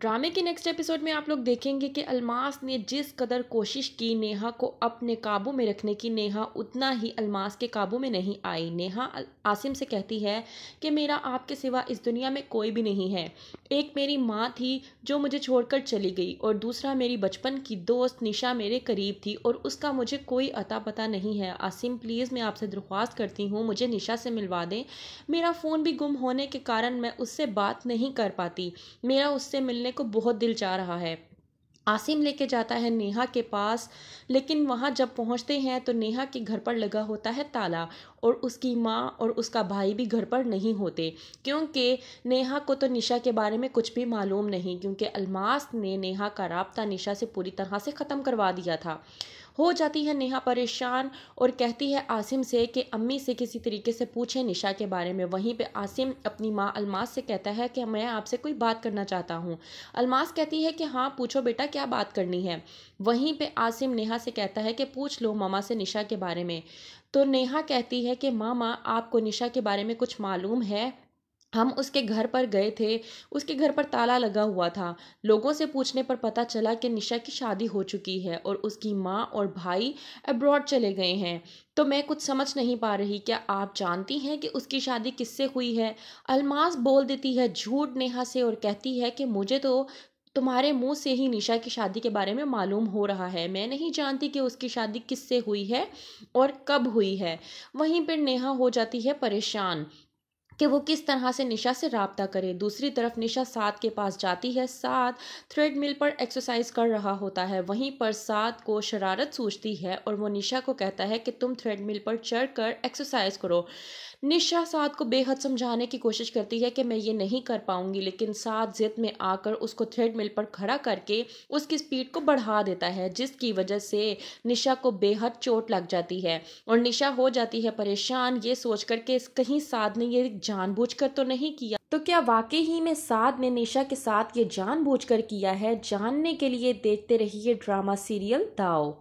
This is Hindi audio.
ड्रामे के नेक्स्ट एपिसोड में आप लोग देखेंगे कि अलमास ने जिस कदर कोशिश की नेहा को अपने काबू में रखने की नेहा उतना ही अलमास के काबू में नहीं आई नेहा आसिम से कहती है कि मेरा आपके सिवा इस दुनिया में कोई भी नहीं है एक मेरी माँ थी जो मुझे छोड़कर चली गई और दूसरा मेरी बचपन की दोस्त निशा मेरे करीब थी और उसका मुझे कोई अता पता नहीं है आसिम प्लीज़ मैं आपसे दरख्वास्त करती हूँ मुझे निशा से मिलवा दें मेरा फ़ोन भी गुम होने के कारण मैं उससे बात नहीं कर पाती मेरा उससे मिलने मिलने को बहुत दिल चाह रहा है आसिम लेके जाता है नेहा के पास लेकिन वहाँ जब पहुँचते हैं तो नेहा के घर पर लगा होता है ताला और उसकी माँ और उसका भाई भी घर पर नहीं होते क्योंकि नेहा को तो निशा के बारे में कुछ भी मालूम नहीं क्योंकि अलमास ने नेहा का रबता निशा से पूरी तरह से ख़त्म करवा दिया था हो जाती है नेहा परेशान और कहती है आसिम से कि अम्मी से किसी तरीके से पूछें निशा के बारे में वहीं पे आसिम अपनी माँ अलमास से कहता है कि मैं आपसे कोई बात करना चाहता हूँ अलमास कहती है कि हाँ पूछो बेटा क्या बात करनी है वहीं पे आसिम नेहा से कहता है कि पूछ लो मामा से निशा के बारे में तो नेहा कहती है कि मामा आपको निशा के बारे में कुछ मालूम है हम उसके घर पर गए थे उसके घर पर ताला लगा हुआ था लोगों से पूछने पर पता चला कि निशा की शादी हो चुकी है और उसकी माँ और भाई अब्रॉड चले गए हैं तो मैं कुछ समझ नहीं पा रही क्या आप जानती हैं कि उसकी शादी किससे हुई है अलमास बोल देती है झूठ नेहा से और कहती है कि मुझे तो तुम्हारे मुंह से ही निशा की शादी के बारे में मालूम हो रहा है मैं नहीं जानती कि उसकी शादी किससे हुई है और कब हुई है वहीं पर नेहा हो जाती है परेशान कि वो किस तरह से निशा से रबता करे दूसरी तरफ निशा साद के पास जाती है साद थ्रेड मिल पर एक्सरसाइज कर रहा होता है वहीं पर साद को शरारत सूझती है और वो निशा को कहता है कि तुम थ्रेड मिल पर चढ़ कर एक्सरसाइज करो निशा साद को बेहद समझाने की कोशिश करती है कि मैं ये नहीं कर पाऊंगी लेकिन साद जिद में आकर उसको थ्रेड मिल पर खड़ा करके उसकी स्पीड को बढ़ा देता है जिसकी वजह से निशा को बेहद चोट लग जाती है और निशा हो जाती है परेशान ये सोच करके कहीं साद ने ये जानबूझकर तो नहीं किया तो क्या वाकई ही में साद ने निशा के साथ ये जानबूझकर किया है जानने के लिए देखते रहिए ड्रामा सीरियल दाओ